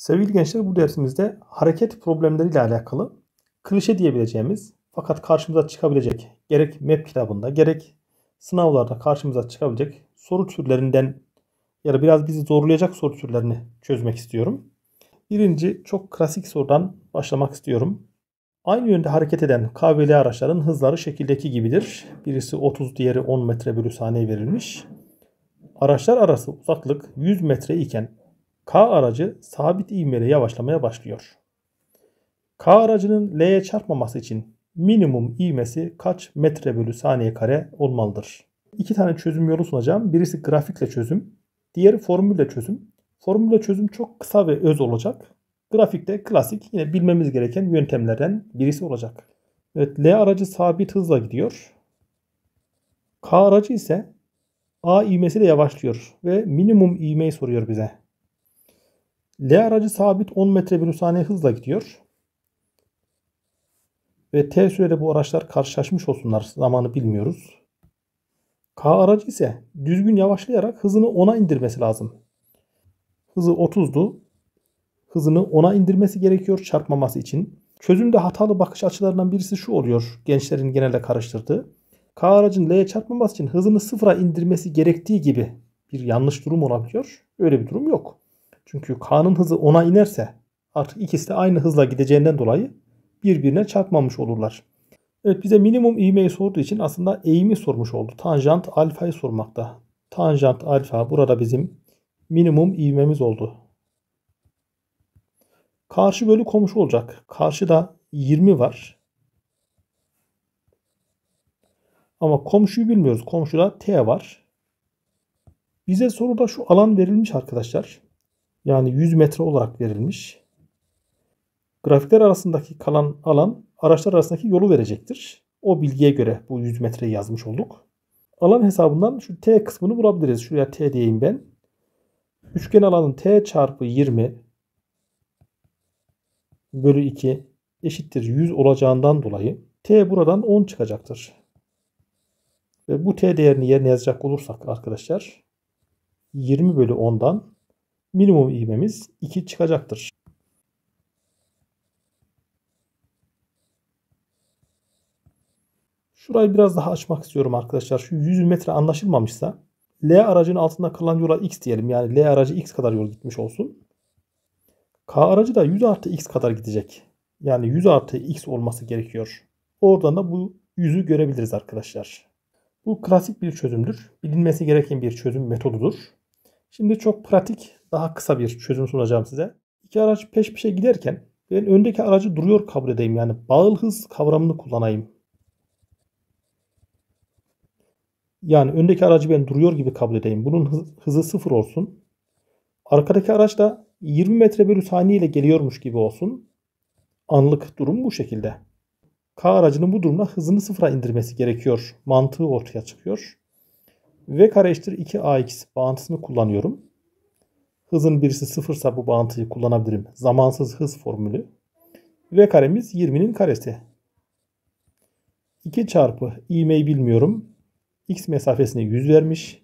Sevgili gençler bu dersimizde hareket problemleriyle alakalı klişe diyebileceğimiz fakat karşımıza çıkabilecek gerek MEP kitabında gerek sınavlarda karşımıza çıkabilecek soru türlerinden ya da biraz bizi zorlayacak soru türlerini çözmek istiyorum. Birinci çok klasik sorudan başlamak istiyorum. Aynı yönde hareket eden KVL araçların hızları şekildeki gibidir. Birisi 30 diğeri 10 metre bölü saniye verilmiş. Araçlar arası uzaklık 100 metre iken K aracı sabit ivmeyle yavaşlamaya başlıyor. K aracının L'ye çarpmaması için minimum ivmesi kaç metre bölü saniye kare olmalıdır? İki tane çözüm yolu sunacağım. Birisi grafikle çözüm, diğeri formülle çözüm. Formülle çözüm çok kısa ve öz olacak. Grafikte klasik yine bilmemiz gereken yöntemlerden birisi olacak. Evet L aracı sabit hızla gidiyor. K aracı ise A ivmesiyle yavaşlıyor ve minimum ivmeyi soruyor bize. L aracı sabit 10 metre bir saniye hızla gidiyor. Ve T sürede bu araçlar karşılaşmış olsunlar. Zamanı bilmiyoruz. K aracı ise düzgün yavaşlayarak hızını 10'a indirmesi lazım. Hızı 30'du. Hızını 10'a indirmesi gerekiyor çarpmaması için. Çözümde hatalı bakış açılarından birisi şu oluyor gençlerin genelde karıştırdığı. K aracın L'ye çarpmaması için hızını sıfıra indirmesi gerektiği gibi bir yanlış durum olabiliyor. Öyle bir durum yok. Çünkü K'nın hızı 10'a inerse artık ikisi de aynı hızla gideceğinden dolayı birbirine çarpmamış olurlar. Evet bize minimum ivmeyi sorduğu için aslında eğimi sormuş oldu. Tanjant alfayı sormakta. Tanjant alfa burada bizim minimum ivmemiz oldu. Karşı bölü komşu olacak. Karşıda 20 var. Ama komşuyu bilmiyoruz. Komşuda T var. Bize soruda şu alan verilmiş arkadaşlar yani 100 metre olarak verilmiş. Grafikler arasındaki kalan alan araçlar arasındaki yolu verecektir. O bilgiye göre bu 100 metreyi yazmış olduk. Alan hesabından şu t kısmını bulabiliriz. Şuraya t diyeyim ben. Üçgen alanın t çarpı 20 bölü 2 eşittir 100 olacağından dolayı t buradan 10 çıkacaktır. Ve bu t değerini yerine yazacak olursak arkadaşlar 20 bölü 10'dan minimum ivmemiz 2 çıkacaktır. Şurayı biraz daha açmak istiyorum arkadaşlar. Şu 100 metre anlaşılmamışsa L aracının altında kalan yola x diyelim. Yani L aracı x kadar yol gitmiş olsun. K aracı da 100 artı x kadar gidecek. Yani 100 artı x olması gerekiyor. Oradan da bu 100'ü görebiliriz arkadaşlar. Bu klasik bir çözümdür. Bilinmesi gereken bir çözüm metodudur. Şimdi çok pratik, daha kısa bir çözüm sunacağım size. İki araç peş peşe giderken ben öndeki aracı duruyor kabul edeyim. Yani bağıl hız kavramını kullanayım. Yani öndeki aracı ben duruyor gibi kabul edeyim. Bunun hızı sıfır olsun. Arkadaki araç da 20 metre bölü saniye ile geliyormuş gibi olsun. Anlık durum bu şekilde. K aracının bu durumda hızını sıfıra indirmesi gerekiyor. Mantığı ortaya çıkıyor. V kare eşittir 2AX bağıntısını kullanıyorum. Hızın birisi sıfırsa bu bağıntıyı kullanabilirim. Zamansız hız formülü. V karemiz 20'nin karesi. 2 çarpı ivmeyi bilmiyorum. X mesafesine 100 vermiş.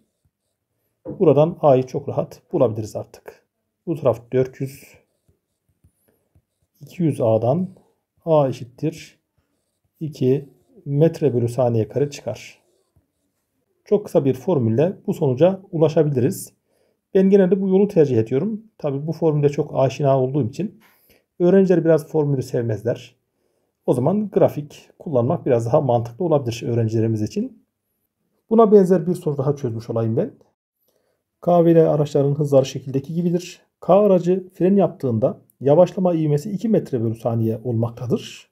Buradan A'yı çok rahat bulabiliriz artık. Bu taraf 400. 200 A'dan A eşittir 2 metre bölü saniye kare çıkar çok kısa bir formülle bu sonuca ulaşabiliriz. Ben genelde bu yolu tercih ediyorum. Tabi bu formüle çok aşina olduğum için öğrenciler biraz formülü sevmezler. O zaman grafik kullanmak biraz daha mantıklı olabilir öğrencilerimiz için. Buna benzer bir soru daha çözmüş olayım ben. K KVL araçlarının hızları şekildeki gibidir. K aracı fren yaptığında yavaşlama ivmesi 2 metre bölü saniye olmaktadır.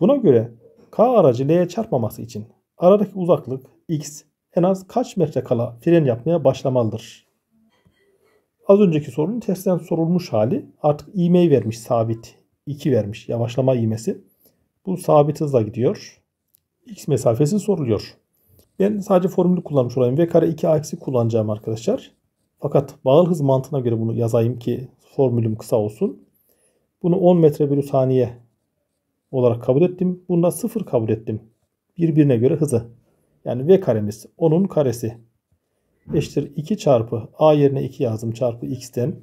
Buna göre K aracı L'ye çarpmaması için Aradaki uzaklık x en az kaç metre kala fren yapmaya başlamalıdır? Az önceki sorunun testten sorulmuş hali artık ivmeyi vermiş sabit. 2 vermiş yavaşlama ivmesi. Bu sabit hızla gidiyor. X mesafesi soruluyor. Ben sadece formülü kullanmış olayım. V kare 2 aksi kullanacağım arkadaşlar. Fakat bağıl hız mantığına göre bunu yazayım ki formülüm kısa olsun. Bunu 10 metre bölü saniye olarak kabul ettim. Bunu da 0 kabul ettim birbirine göre hızı. Yani v karemiz onun karesi eşittir 2 çarpı a yerine 2 yazdım çarpı x'ten.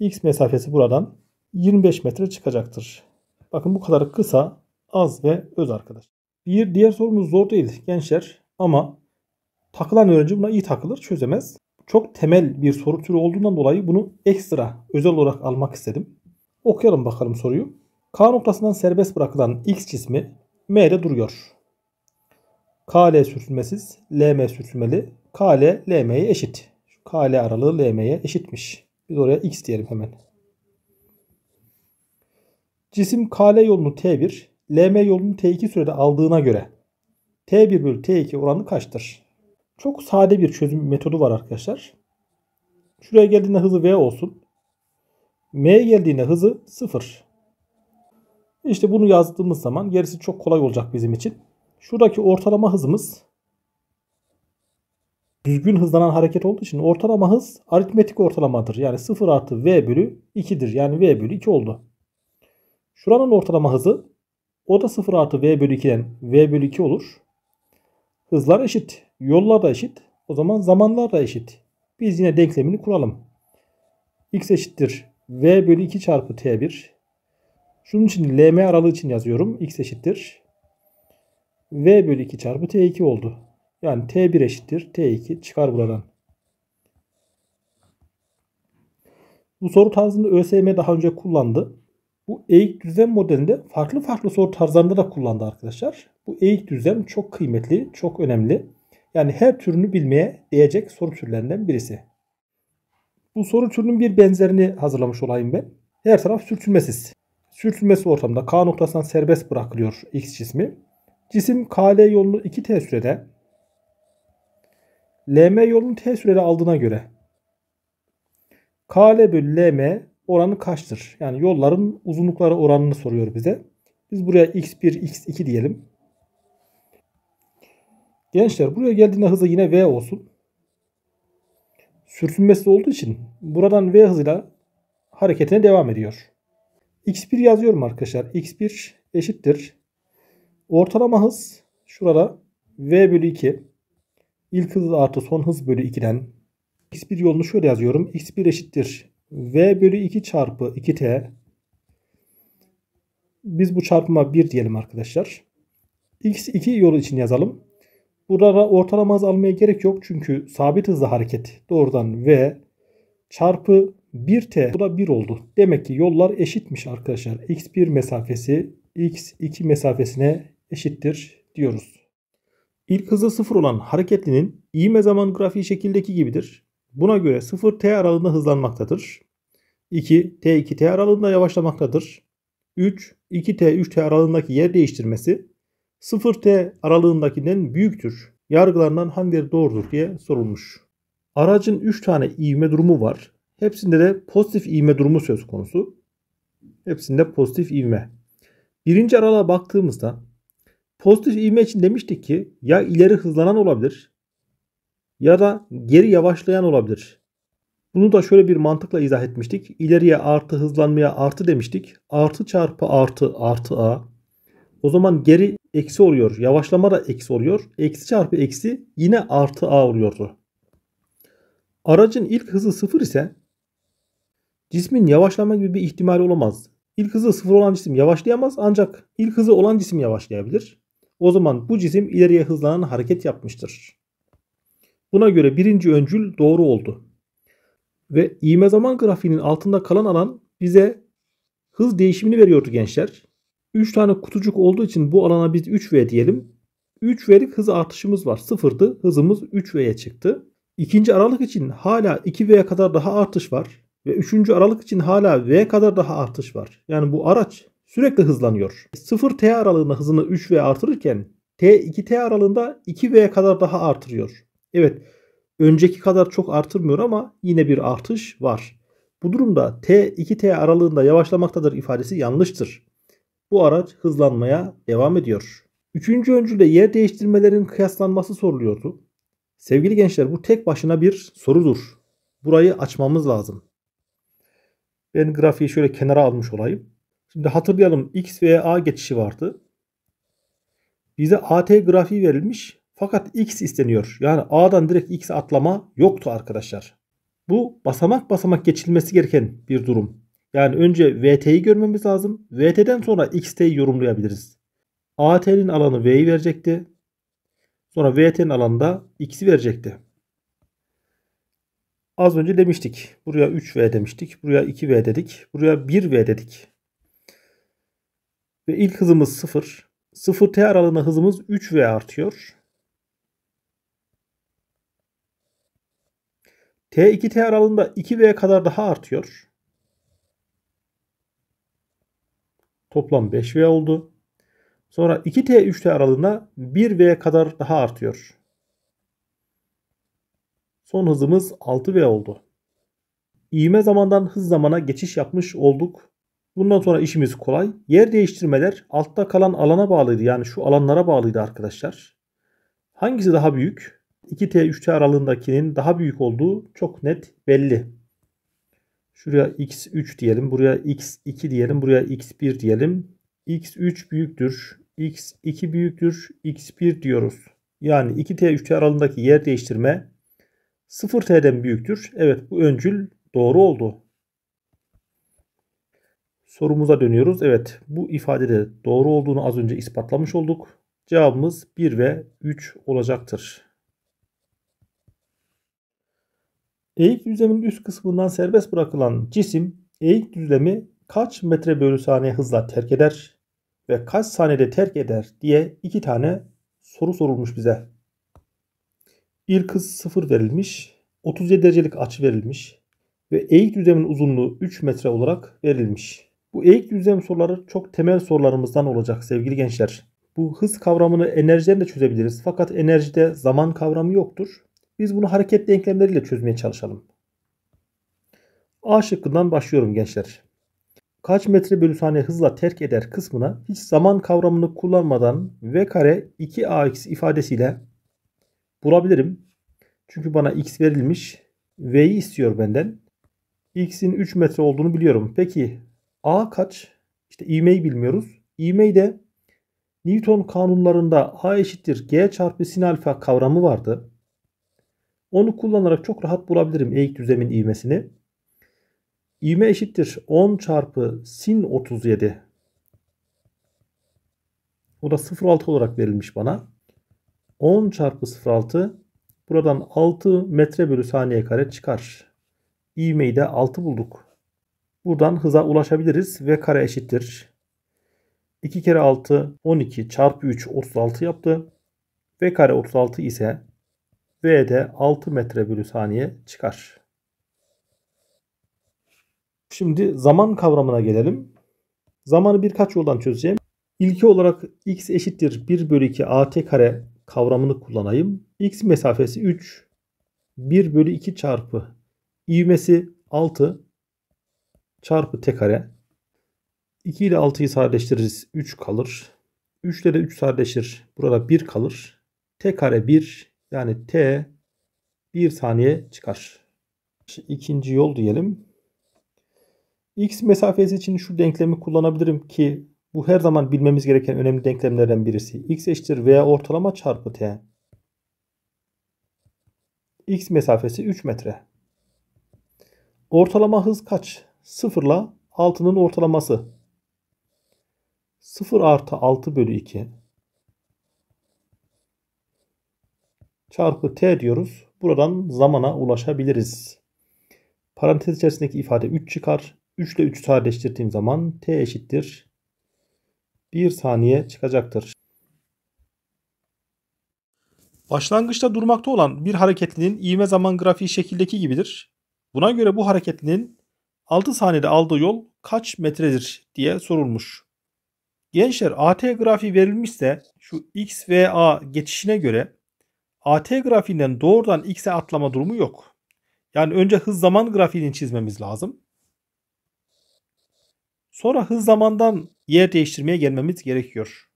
x mesafesi buradan 25 metre çıkacaktır. Bakın bu kadar kısa, az ve öz arkadaş. Bir diğer sorumuz zor değil gençler ama takılan öğrenci buna iyi takılır çözemez. Çok temel bir soru türü olduğundan dolayı bunu ekstra özel olarak almak istedim. Okuyalım bakalım soruyu. K noktasından serbest bırakılan x cismi M'de duruyor. KL sürtünmesiz, LM sürtünmeli. KL LM'ye eşit. Şu KL aralığı LM'ye eşitmiş. Biz oraya X diyelim hemen. Cisim KL yolunu T1, LM yolunu T2 sürede aldığına göre T1 bölü T2 oranı kaçtır? Çok sade bir çözüm metodu var arkadaşlar. Şuraya geldiğinde hızı V olsun. M'ye geldiğinde hızı 0. İşte bunu yazdığımız zaman gerisi çok kolay olacak bizim için. Şuradaki ortalama hızımız düzgün hızlanan hareket olduğu için ortalama hız aritmetik ortalamadır. Yani 0 artı v bölü 2'dir. Yani v bölü 2 oldu. Şuranın ortalama hızı o da 0 artı v bölü 2'den v bölü 2 olur. Hızlar eşit. Yollar da eşit. O zaman zamanlar da eşit. Biz yine denklemini kuralım. x eşittir v bölü 2 çarpı t1. Şunun için lm aralığı için yazıyorum. x eşittir V bölü 2 çarpı T2 oldu. Yani T1 eşittir. T2 çıkar buradan. Bu soru tarzını ÖSYM daha önce kullandı. Bu eğik düzlem modelinde farklı farklı soru tarzlarında da kullandı arkadaşlar. Bu eğik düzlem çok kıymetli, çok önemli. Yani her türünü bilmeye değecek soru türlerinden birisi. Bu soru türünün bir benzerini hazırlamış olayım ben. Her taraf sürtünmesiz. Sürtünmesi ortamda K noktasından serbest bırakılıyor X cismi. Cisim KL yolunu 2T sürede LM yolunu T sürede aldığına göre KL bölü LM oranı kaçtır? Yani yolların uzunlukları oranını soruyor bize. Biz buraya x1, x2 diyelim. Gençler buraya geldiğinde hızı yine v olsun. Sürtünmesi olduğu için buradan v hızıyla hareketine devam ediyor. x1 yazıyorum arkadaşlar. x1 eşittir Ortalama hız şurada V bölü 2 ilk hız artı son hız bölü 2'den x1 yolunu şöyle yazıyorum. x1 eşittir V bölü 2 çarpı 2t biz bu çarpıma 1 diyelim arkadaşlar. x2 yolu için yazalım. Burada ortalama hız almaya gerek yok. Çünkü sabit hızlı hareket doğrudan V çarpı 1T. Bu da 1 oldu. Demek ki yollar eşitmiş arkadaşlar. X1 mesafesi X2 mesafesine eşittir diyoruz. İlk hızı sıfır olan hareketlinin iğme zaman grafiği şekildeki gibidir. Buna göre 0 t aralığında hızlanmaktadır. 2 t 2 t aralığında yavaşlamaktadır. 3 2 t 3 t aralığındaki yer değiştirmesi 0 t aralığındakinden büyüktür. Yargılarından hangileri doğrudur diye sorulmuş. Aracın 3 tane ivme durumu var. Hepsinde de pozitif ivme durumu söz konusu. Hepsinde pozitif ivme. Birinci aralığa baktığımızda Pozitif ivme için demiştik ki ya ileri hızlanan olabilir ya da geri yavaşlayan olabilir. Bunu da şöyle bir mantıkla izah etmiştik. İleriye artı hızlanmaya artı demiştik. Artı çarpı artı artı a. O zaman geri eksi oluyor. Yavaşlama da eksi oluyor. Eksi çarpı eksi yine artı a oluyordu. Aracın ilk hızı sıfır ise cismin yavaşlama gibi bir ihtimali olamaz. İlk hızı sıfır olan cisim yavaşlayamaz ancak ilk hızı olan cisim yavaşlayabilir. O zaman bu cisim ileriye hızlanan hareket yapmıştır. Buna göre birinci öncül doğru oldu. Ve iğme zaman grafiğinin altında kalan alan bize hız değişimini veriyordu gençler. 3 tane kutucuk olduğu için bu alana biz 3V diyelim. 3V'lik hız artışımız var. Sıfırdı. Hızımız 3V'ye çıktı. İkinci aralık için hala 2V'ye kadar daha artış var. Ve üçüncü aralık için hala V kadar daha artış var. Yani bu araç sürekli hızlanıyor. 0T aralığında hızını 3V artırırken T2T aralığında 2V kadar daha artırıyor. Evet önceki kadar çok artırmıyor ama yine bir artış var. Bu durumda T2T aralığında yavaşlamaktadır ifadesi yanlıştır. Bu araç hızlanmaya devam ediyor. Üçüncü öncülde yer değiştirmelerin kıyaslanması soruluyordu. Sevgili gençler bu tek başına bir sorudur. Burayı açmamız lazım. Ben grafiği şöyle kenara almış olayım. Şimdi hatırlayalım X ve A geçişi vardı. Bize AT grafiği verilmiş fakat X isteniyor. Yani A'dan direkt x atlama yoktu arkadaşlar. Bu basamak basamak geçilmesi gereken bir durum. Yani önce VT'yi görmemiz lazım. VT'den sonra XT'yi yorumlayabiliriz. AT'nin alanı V'yi verecekti. Sonra VT'nin alanında X'i verecekti. Az önce demiştik. Buraya 3V demiştik. Buraya 2V dedik. Buraya 1V dedik. Ve ilk hızımız 0. 0T aralığında hızımız 3V artıyor. T2T aralığında 2V kadar daha artıyor. Toplam 5V oldu. Sonra 2T3T aralığında 1V kadar daha artıyor. Son hızımız 6V oldu. İğme zamandan hız zamana geçiş yapmış olduk. Bundan sonra işimiz kolay. Yer değiştirmeler altta kalan alana bağlıydı. Yani şu alanlara bağlıydı arkadaşlar. Hangisi daha büyük? 2T 3T aralığındakinin daha büyük olduğu çok net belli. Şuraya x3 diyelim. Buraya x2 diyelim. Buraya x1 diyelim. x3 büyüktür. x2 büyüktür. x1 diyoruz. Yani 2T 3T aralığındaki yer değiştirme 0T'den büyüktür. Evet bu öncül doğru oldu sorumuza dönüyoruz. Evet bu ifadede doğru olduğunu az önce ispatlamış olduk. Cevabımız 1 ve 3 olacaktır. Eğik düzlemin üst kısmından serbest bırakılan cisim eğik düzlemi kaç metre bölü saniye hızla terk eder ve kaç saniyede terk eder diye iki tane soru sorulmuş bize. İlk hız 0 verilmiş, 37 derecelik açı verilmiş ve eğik düzlemin uzunluğu 3 metre olarak verilmiş. Bu eğik düzlem soruları çok temel sorularımızdan olacak sevgili gençler. Bu hız kavramını enerjiden de çözebiliriz. Fakat enerjide zaman kavramı yoktur. Biz bunu hareket denklemleriyle çözmeye çalışalım. A şıkkından başlıyorum gençler. Kaç metre bölü saniye hızla terk eder kısmına hiç zaman kavramını kullanmadan v kare 2ax ifadesiyle bulabilirim. Çünkü bana x verilmiş. V'yi istiyor benden. X'in 3 metre olduğunu biliyorum. Peki A kaç? İşte ivmeyi bilmiyoruz. İvmeyi de Newton kanunlarında A eşittir G çarpı sin alfa kavramı vardı. Onu kullanarak çok rahat bulabilirim eğik düzemin ivmesini. İvme eşittir 10 çarpı sin 37. O da 0.6 olarak verilmiş bana. 10 çarpı 0.6 buradan 6 metre bölü saniye kare çıkar. İvmeyi de 6 bulduk. Buradan hıza ulaşabiliriz. V kare eşittir. 2 kere 6 12 çarpı 3 36 yaptı. V kare 36 ise V'de 6 metre bölü saniye çıkar. Şimdi zaman kavramına gelelim. Zamanı birkaç yoldan çözeceğim. İlki olarak x eşittir 1 bölü 2 at kare kavramını kullanayım. x mesafesi 3, 1 bölü 2 çarpı ivmesi 6, çarpı t kare. 2 ile 6'yı sadeleştiririz. 3 kalır. 3 ile de 3 sadeleşir. Burada 1 kalır. T kare 1 yani T 1 saniye çıkar. İkinci yol diyelim. X mesafesi için şu denklemi kullanabilirim ki bu her zaman bilmemiz gereken önemli denklemlerden birisi. X eşittir veya ortalama çarpı T. X mesafesi 3 metre. Ortalama hız kaç? sıfırla 6'nın ortalaması. 0 artı 6 bölü 2 çarpı t diyoruz. Buradan zamana ulaşabiliriz. Parantez içerisindeki ifade 3 çıkar. 3 ile 3'ü sadeleştirdiğim zaman t eşittir. 1 saniye çıkacaktır. Başlangıçta durmakta olan bir hareketlinin ivme zaman grafiği şekildeki gibidir. Buna göre bu hareketlinin 6 saniyede aldığı yol kaç metredir diye sorulmuş. Gençler AT grafiği verilmişse şu X ve A geçişine göre AT grafiğinden doğrudan X'e atlama durumu yok. Yani önce hız zaman grafiğini çizmemiz lazım. Sonra hız zamandan yer değiştirmeye gelmemiz gerekiyor.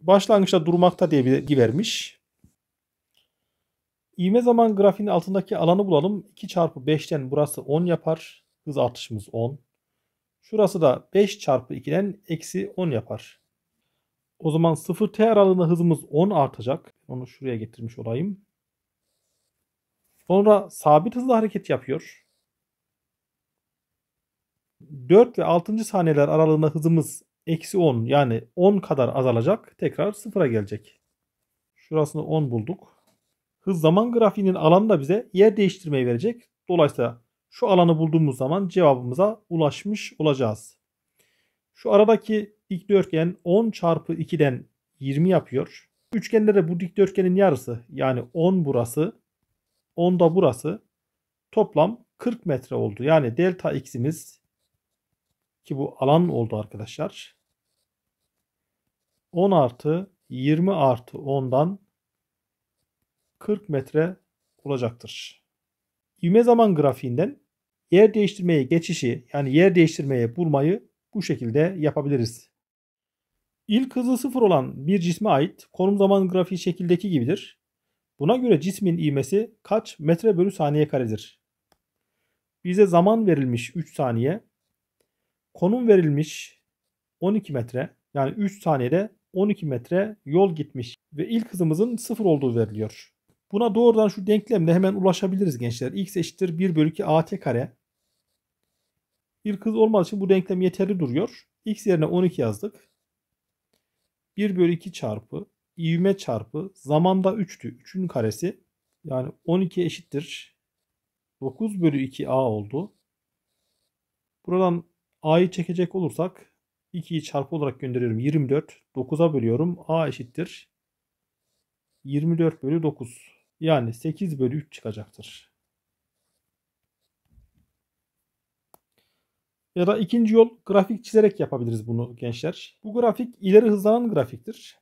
Başlangıçta durmakta diye bir vermiş. İğme zaman grafiğinin altındaki alanı bulalım. 2 çarpı 5'ten burası 10 yapar. Hız artışımız 10. Şurası da 5 çarpı 2'den eksi 10 yapar. O zaman 0t aralığında hızımız 10 artacak. Onu şuraya getirmiş olayım. Sonra sabit hızla hareket yapıyor. 4 ve 6. saniyeler aralığında hızımız eksi 10 yani 10 kadar azalacak. Tekrar 0'a gelecek. Şurasını 10 bulduk hız zaman grafiğinin alanı da bize yer değiştirmeyi verecek. Dolayısıyla şu alanı bulduğumuz zaman cevabımıza ulaşmış olacağız. Şu aradaki dikdörtgen 10 çarpı 2'den 20 yapıyor. Üçgenlere bu dikdörtgenin yarısı yani 10 burası 10 da burası toplam 40 metre oldu. Yani delta x'imiz ki bu alan oldu arkadaşlar. 10 artı 20 artı 10'dan 40 metre olacaktır. İvme zaman grafiğinden yer değiştirmeye geçişi yani yer değiştirmeye bulmayı bu şekilde yapabiliriz. İlk hızı sıfır olan bir cisme ait konum zaman grafiği şekildeki gibidir. Buna göre cismin ivmesi kaç metre bölü saniye karedir? Bize zaman verilmiş 3 saniye. Konum verilmiş 12 metre. Yani 3 saniyede 12 metre yol gitmiş ve ilk hızımızın sıfır olduğu veriliyor. Buna doğrudan şu denklemle hemen ulaşabiliriz gençler. x eşittir 1 bölü 2 at kare. Bir kız olmadığı için bu denklem yeterli duruyor. x yerine 12 yazdık. 1 bölü 2 çarpı ivme çarpı zamanda 3'tü. 3'ün karesi yani 12 eşittir. 9 bölü 2 a oldu. Buradan a'yı çekecek olursak 2'yi çarpı olarak gönderiyorum. 24. 9'a bölüyorum. a eşittir. 24 bölü 9. Yani 8 bölü 3 çıkacaktır. Ya da ikinci yol grafik çizerek yapabiliriz bunu gençler. Bu grafik ileri hızlanan grafiktir.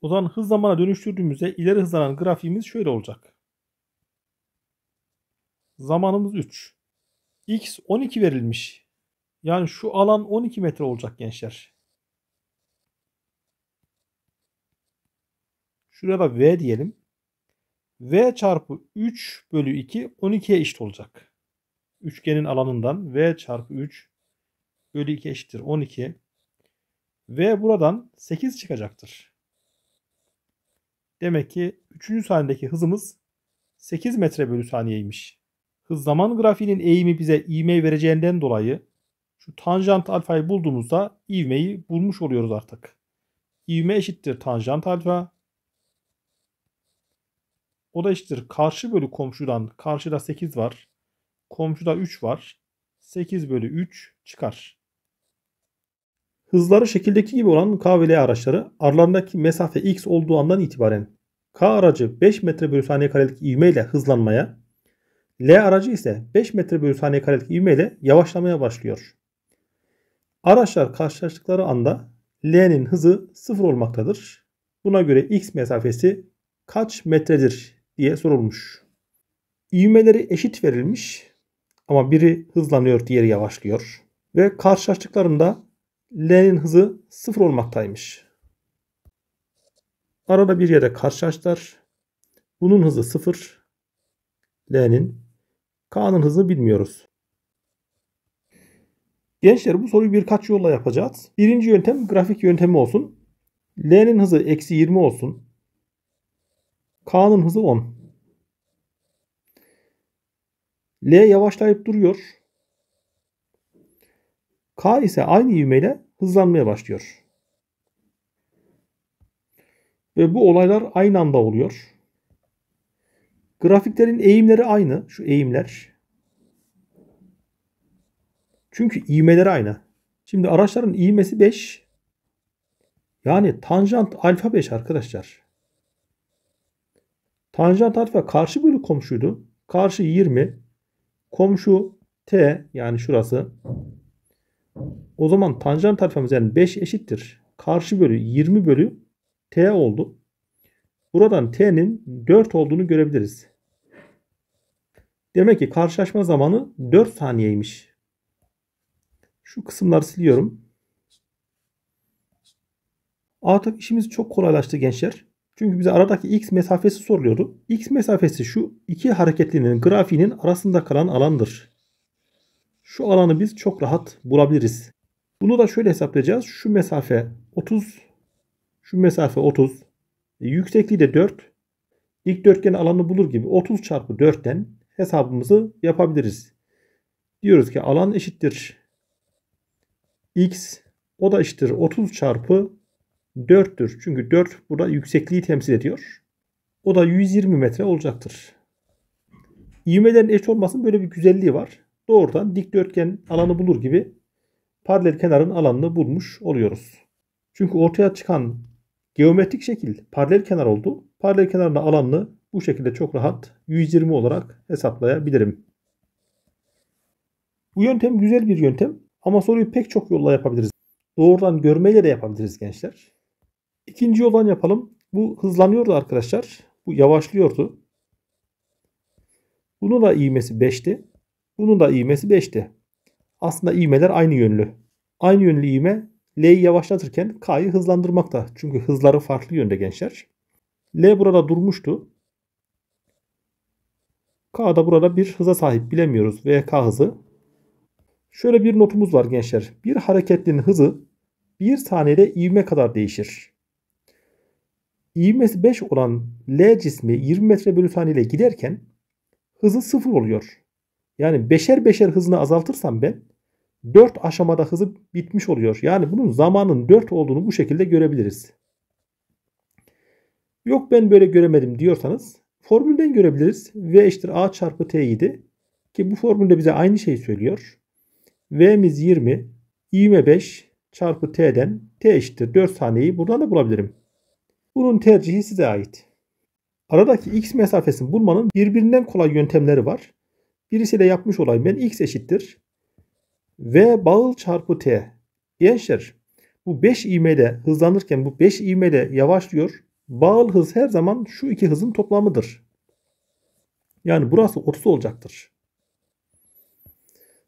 O zaman hız zamana dönüştürdüğümüzde ileri hızlanan grafiğimiz şöyle olacak. Zamanımız 3. X 12 verilmiş. Yani şu alan 12 metre olacak gençler. Şuraya da V diyelim. V çarpı 3 bölü 2 12'ye eşit olacak. Üçgenin alanından V çarpı 3 bölü 2 eşittir 12. V buradan 8 çıkacaktır. Demek ki 3. saniyedeki hızımız 8 metre bölü saniyeymiş. Hız zaman grafiğinin eğimi bize ivmeyi vereceğinden dolayı şu tanjant alfayı bulduğumuzda ivmeyi bulmuş oluyoruz artık. İvme eşittir tanjant alfa o da eşittir. Karşı bölü komşudan. Karşıda 8 var. Komşuda 3 var. 8 bölü 3 çıkar. Hızları şekildeki gibi olan K ve L araçları aralarındaki mesafe x olduğu andan itibaren K aracı 5 metre bölü saniye karelik ivmeyle hızlanmaya, L aracı ise 5 metre bölü saniye karelik ivmeyle yavaşlamaya başlıyor. Araçlar karşılaştıkları anda L'nin hızı 0 olmaktadır. Buna göre x mesafesi kaç metredir diye sorulmuş. İvmeleri eşit verilmiş ama biri hızlanıyor diğeri yavaşlıyor. Ve karşılaştıklarında L'nin hızı sıfır olmaktaymış. Arada bir yere karşılaştılar. Bunun hızı sıfır. L'nin. K'nın hızı bilmiyoruz. Gençler bu soruyu birkaç yolla yapacağız. Birinci yöntem grafik yöntemi olsun. L'nin hızı eksi 20 olsun. K'nın hızı 10. L yavaşlayıp duruyor. K ise aynı ivmeyle hızlanmaya başlıyor. Ve bu olaylar aynı anda oluyor. Grafiklerin eğimleri aynı. Şu eğimler. Çünkü ivmeleri aynı. Şimdi araçların ivmesi 5. Yani tanjant alfa 5 arkadaşlar. Tanjant alfa karşı bölü komşuydu. Karşı 20. Komşu T yani şurası. O zaman tanjant alfamız yani 5 eşittir. Karşı bölü 20 bölü T oldu. Buradan T'nin 4 olduğunu görebiliriz. Demek ki karşılaşma zamanı 4 saniyeymiş. Şu kısımları siliyorum. Artık işimiz çok kolaylaştı gençler. Çünkü bize aradaki x mesafesi soruluyordu. x mesafesi şu iki hareketlinin grafiğinin arasında kalan alandır. Şu alanı biz çok rahat bulabiliriz. Bunu da şöyle hesaplayacağız. Şu mesafe 30. Şu mesafe 30. E, yüksekliği de 4. İlk Dikdörtgen alanı bulur gibi 30 çarpı 4'ten hesabımızı yapabiliriz. Diyoruz ki alan eşittir. x o da eşittir 30 çarpı 4'tür. Çünkü 4 burada yüksekliği temsil ediyor. O da 120 metre olacaktır. İvmelerin eş olmasının böyle bir güzelliği var. Doğrudan dikdörtgen alanı bulur gibi paralel kenarın alanını bulmuş oluyoruz. Çünkü ortaya çıkan geometrik şekil paralel kenar oldu. Paralel kenarın alanını bu şekilde çok rahat 120 olarak hesaplayabilirim. Bu yöntem güzel bir yöntem ama soruyu pek çok yolla yapabiliriz. Doğrudan görmeyle de yapabiliriz gençler. İkinci yoldan yapalım. Bu hızlanıyordu arkadaşlar. Bu yavaşlıyordu. Bunun da iğmesi 5'ti. Bunun da iğmesi 5'ti. Aslında iğmeler aynı yönlü. Aynı yönlü iğme L'yi yavaşlatırken K'yı hızlandırmakta. Çünkü hızları farklı yönde gençler. L burada durmuştu. K da burada bir hıza sahip bilemiyoruz. VK hızı. Şöyle bir notumuz var gençler. Bir hareketlinin hızı bir saniyede ivme kadar değişir ivmesi 5 olan L cismi 20 metre bölü saniye giderken hızı 0 oluyor. Yani beşer beşer hızını azaltırsam ben 4 aşamada hızı bitmiş oluyor. Yani bunun zamanın 4 olduğunu bu şekilde görebiliriz. Yok ben böyle göremedim diyorsanız formülden görebiliriz. V eşittir A çarpı T idi. Ki bu formülde bize aynı şeyi söylüyor. V'miz 20, İ'me 5 çarpı T'den T eşittir 4 saniyeyi buradan da bulabilirim. Bunun tercihi size ait. Aradaki x mesafesini bulmanın birbirinden kolay yöntemleri var. Birisiyle yapmış olayım ben x eşittir. V bağıl çarpı t. Gençler bu 5 ivmeyle hızlanırken bu 5 ivmeyle yavaşlıyor. Bağıl hız her zaman şu iki hızın toplamıdır. Yani burası 30 olacaktır.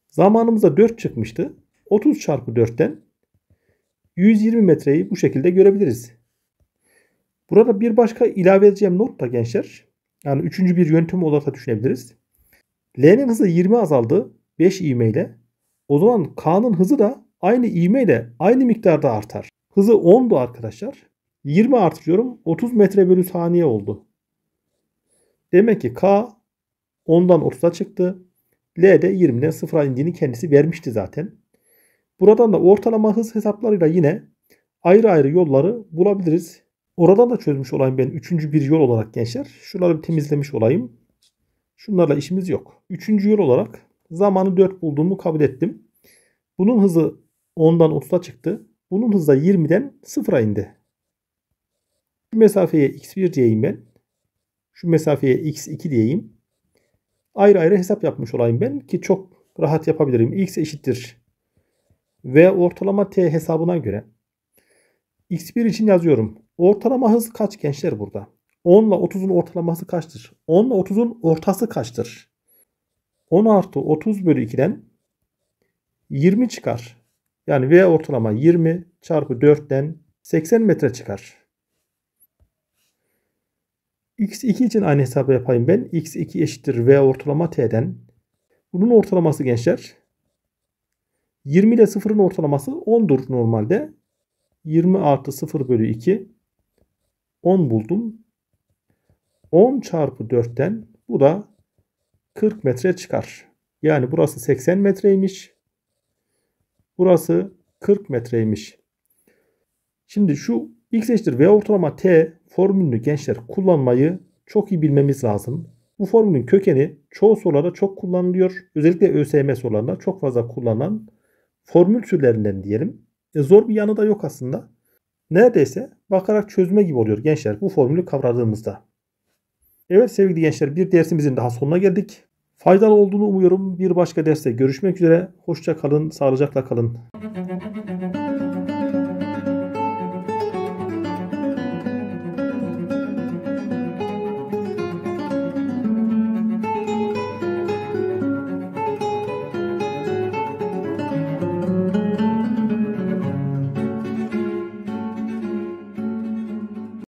Zamanımızda 4 çıkmıştı. 30 çarpı 4'ten 120 metreyi bu şekilde görebiliriz. Burada bir başka ilave edeceğim not da gençler. Yani üçüncü bir yöntem olarak da düşünebiliriz. L'nin hızı 20 azaldı 5 ivme ile. O zaman K'nın hızı da aynı ivme ile aynı miktarda artar. Hızı 10'du arkadaşlar. 20 artırıyorum 30 metre bölü saniye oldu. Demek ki K 10'dan 30'a çıktı. L de 20'den 0'a indiğini kendisi vermişti zaten. Buradan da ortalama hız hesaplarıyla yine ayrı ayrı yolları bulabiliriz. Oradan da çözmüş olayım ben. Üçüncü bir yol olarak gençler. Şunları bir temizlemiş olayım. Şunlarla işimiz yok. Üçüncü yol olarak zamanı 4 bulduğumu kabul ettim. Bunun hızı 10'dan 30'a çıktı. Bunun hızı da 20'den 0'a indi. Şu mesafeye x1 diyeyim ben. Şu mesafeye x2 diyeyim. Ayrı ayrı hesap yapmış olayım ben ki çok rahat yapabilirim. x eşittir ve ortalama t hesabına göre x1 için yazıyorum. Ortalama hız kaç gençler burada? 10 ile 30'un ortalaması kaçtır? 10 ile 30'un ortası kaçtır? 10 artı 30 bölü 2'den 20 çıkar. Yani V ortalama 20 çarpı 4'ten 80 metre çıkar. X2 için aynı hesabı yapayım ben. X2 eşittir V ortalama T'den. Bunun ortalaması gençler 20 ile 0'ın ortalaması 10'dur normalde. 20 artı 0 bölü 2 10 buldum. 10 çarpı 4'ten bu da 40 metre çıkar. Yani burası 80 metreymiş. Burası 40 metreymiş. Şimdi şu x eşittir v ortalama t formülünü gençler kullanmayı çok iyi bilmemiz lazım. Bu formülün kökeni çoğu sorularda çok kullanılıyor. Özellikle ÖSYM sorularında çok fazla kullanılan formül türlerinden diyelim. E zor bir yanı da yok aslında. Neredeyse bakarak çözme gibi oluyor gençler bu formülü kavradığımızda. Evet sevgili gençler bir dersimizin daha sonuna geldik. Faydalı olduğunu umuyorum. Bir başka derste görüşmek üzere. Hoşça kalın, sağlıcakla kalın.